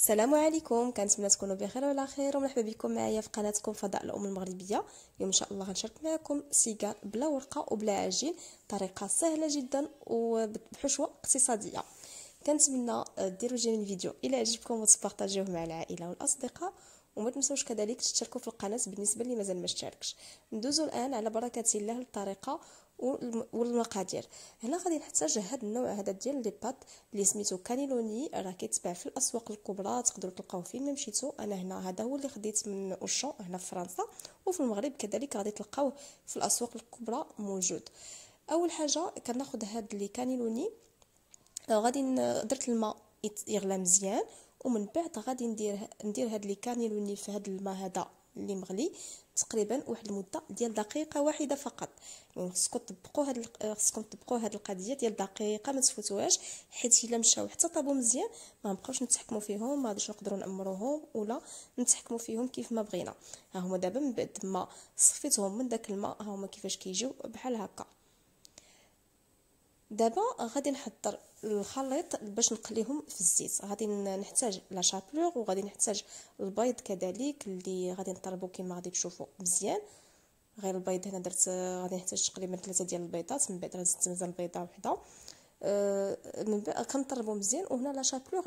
السلام عليكم كنتمنى تكونوا بخير وعلى خير ومرحبا بكم معايا في قناتكم فضاء الام المغربيه اليوم ان شاء الله غنشارك معكم سيجار بلا ورقه وبلا عجين طريقه سهله جدا وبحشوه اقتصاديه كنتمنى ديروا جيم الفيديو الى عجبكم وتبارطاجيوه مع العائله والاصدقاء وما تنسوش كذلك تشتركوا في القناه بالنسبه اللي مازال ما اشتركش ندوزوا الان على بركه الله الطريقة والمقادير هنا غادي نحتاج هاد النوع هذا ديال لي بات اللي سميتو كانيلوني راه كيتباع في الاسواق الكبرى تقدروا تلقاوه فين ما مشيتو انا هنا هذا هو اللي خديت من اوشون هنا في فرنسا وفي المغرب كذلك غادي تلقاوه في الاسواق الكبرى موجود اول حاجه كناخذ هاد لي كانيلوني غادي درت الماء يغلى مزيان ومن بعد غادي ندير ندير هاد لي كانيلوني في هاد الماء هذا اللي مغلي تقريبا واحد المده ديال دقيقه واحده فقط يعني خصكم تطبقوا هاد خصكم تطبقوا هاد القضيه ديال دقيقه ما تفوتوهاش حيت الا مشاو حتى طابو مزيان ما نبقاوش نتحكموا فيهم ما غاديش نقدروا نامروهم ولا نتحكموا فيهم كيف ما بغينا ها هما دابا من بعد ما صفيتهم من داك الماء ها هما كيفاش كيجيو بحال هكا دابا غادي نحضر الخليط باش نقليهم في الزيت غادي نحتاج لا شابلوغ وغادي نحتاج البيض كذلك اللي غادي نطربو كما غادي تشوفوا مزيان غير البيض هنا درت غادي نحتاج تقريبا ثلاثه ديال البيضات من بعد زدت مزال بيضه وحده أه من بعد كنطربو مزيان وهنا لا شابلوغ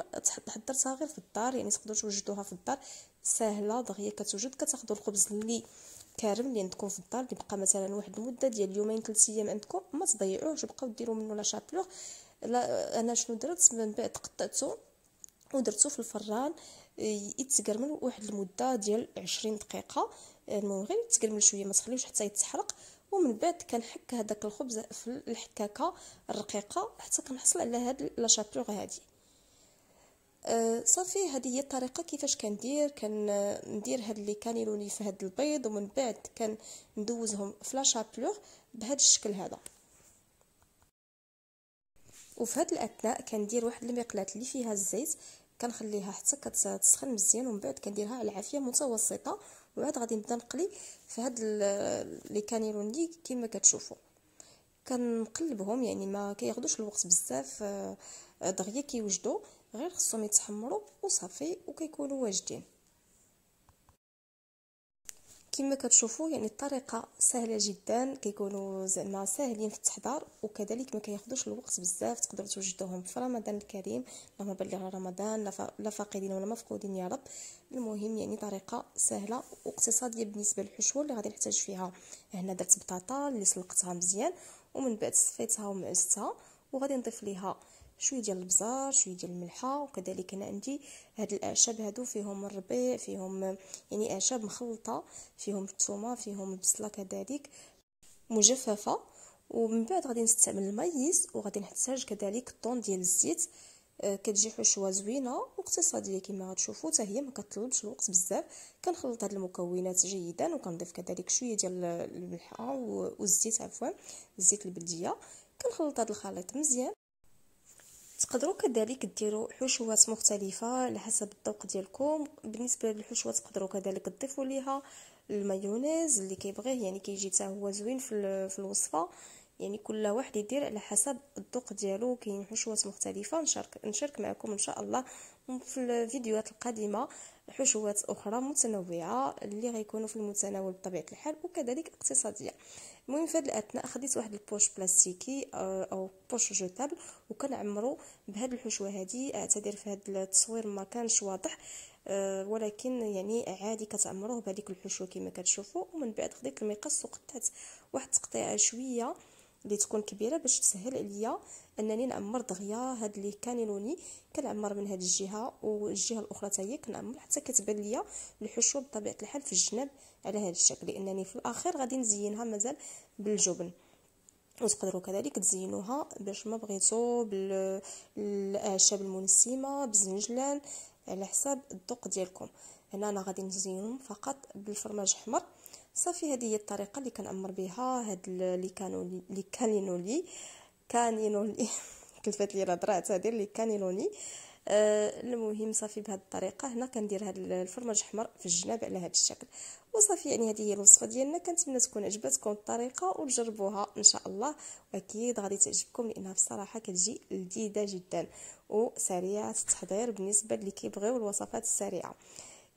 حضرتها غير في الدار يعني تقدروا توجدوها في الدار سهله دغيا كتوجد كتاخذوا الخبز اللي كارم اللي عندكم في الدار اللي بقى مثلا واحد المده ديال يومين ثلاث ايام عندكم ما تضيعوهش بقاو ديروا منه لا شابلور لا انا شنو درت من بعد قطعته ودرتو في الفران يتقرمل واحد المده ديال 20 دقيقه المهم غير يتقرمل شويه ما تخليوش حتى يتحرق ومن بعد كنحك هذاك الخبز في الحكاكه الرقيقه حتى كنحصل على هاد لا شابلوغ هادي آه، صافي هذه هي الطريقه كيفاش كندير كندير هاد لي كانيلوني في هاد البيض ومن بعد كندوزهم في لا شابلور بهذا الشكل هذا وفي هاد الاثناء كندير واحد المقلاه اللي فيها الزيت كنخليها حتى كتسخن مزيان ومن بعد كنديرها على عافيه متوسطه وعاد غادي نبدا نقلي في هاد لي كانيلوني كما كتشوفوا كنقلبهم يعني ما كياخذوش الوقت بزاف آه، دغيا كيوجدوا غير خصهم يتحمروا وصافي وكيكونوا واجدين كما كتشوفوا يعني الطريقه سهله جدا كيكونوا زعما ساهلين في التحضير وكذلك ما كياخذوش الوقت بزاف تقدروا توجدوهم في رمضان الكريم اللهم بلغ على رمضان لا فاقدين ولا مفقودين يا رب المهم يعني طريقه سهله واقتصاديه بالنسبه للحشوه اللي غادي نحتاج فيها هنا درت بطاطا اللي سلقتها مزيان ومن بعد صفيتها ومعستها وغادي نضيف ليها شويه ديال البزار شويه ديال الملحه وكذلك انا عندي هاد الاعشاب هادو فيهم الربيع فيهم يعني اعشاب مخلطه فيهم الثومه فيهم البصله كذلك مجففه ومن بعد غادي نستعمل المايز وغادي نحتاج كذلك الطون ديال الزيت آه، كتجي حشوه زوينه واقتصاديه كما غتشوفوا حتى هي ما كتطلبش الوقت بزاف كنخلط هاد المكونات جيدا وكنضيف كذلك شويه ديال الملحه والزيت عفوا الزيت البلديه كنخلط هاد الخليط مزيان تقدروا كذلك ديروا حشوات مختلفه على حسب الذوق ديالكم بالنسبه للحشوه تقدروا كذلك تضيفوا ليها المايونيز اللي كيبغيه يعني كيجي حتى هو زوين في الوصفه يعني كل واحد يدير على حسب الذوق ديالو كاين حشوات مختلفه نشارك نشارك معكم ان شاء الله في الفيديوهات القادمه حشوات اخرى متنوعه اللي غيكونوا في المتناول بطبيعه الحال وكذلك اقتصاديه المهم في الاثناء خديت واحد البوش بلاستيكي آه، او بوش جوتابل وكنعمرو بهاد الحشوه هذه اعتذر في هاد التصوير ما كانش واضح آه، ولكن يعني عادي كتعمروه بهذيك الحشوه كما كتشوفوا ومن بعد خديت المقص وقطعت واحد التقطيعه شويه اللي تكون كبيره باش تسهل عليا انني نعمر دغيا هاد اللي كانيلوني كنعمر من هاد الجهه والجهه الاخرى حتى هي كنعمر حتى كتبان ليا الحشو بطبيعه الحال في الجناب على هاد الشكل لانني في الاخير غادي نزينها مازال بالجبن وتقدروا كذلك تزينوها باش ما بغيتو بالاعشاب المنسمه بالزنجلان على حساب الذوق ديالكم هنا انا غادي نزينهم فقط بالفرماج احمر صافي هذه هي الطريقه اللي كنعمر بها هاد اللي كانوا اللي كانينولي كانينولي كلفات لي الهضره تاع اللي كانينولي آه المهم صافي بهاد الطريقه هنا كندير هاد الفرماج احمر في الجناب على هاد الشكل وصافي يعني هذه هي الوصفه ديالنا كنتمنى تكون عجبتكم الطريقه وتجربوها ان شاء الله واكيد غادي تعجبكم لانها بصراحه كتجي لذيذه جدا وسريعه التحضير بالنسبه اللي كيبغيو الوصفات السريعه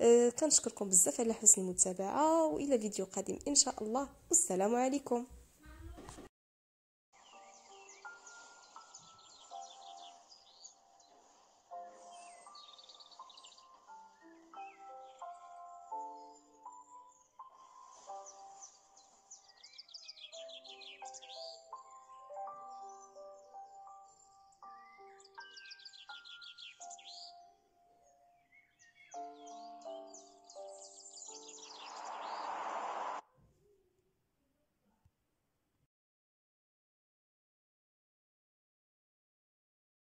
آه، كنشكركم بزاف على حسن المتابعه والى فيديو قادم ان شاء الله والسلام عليكم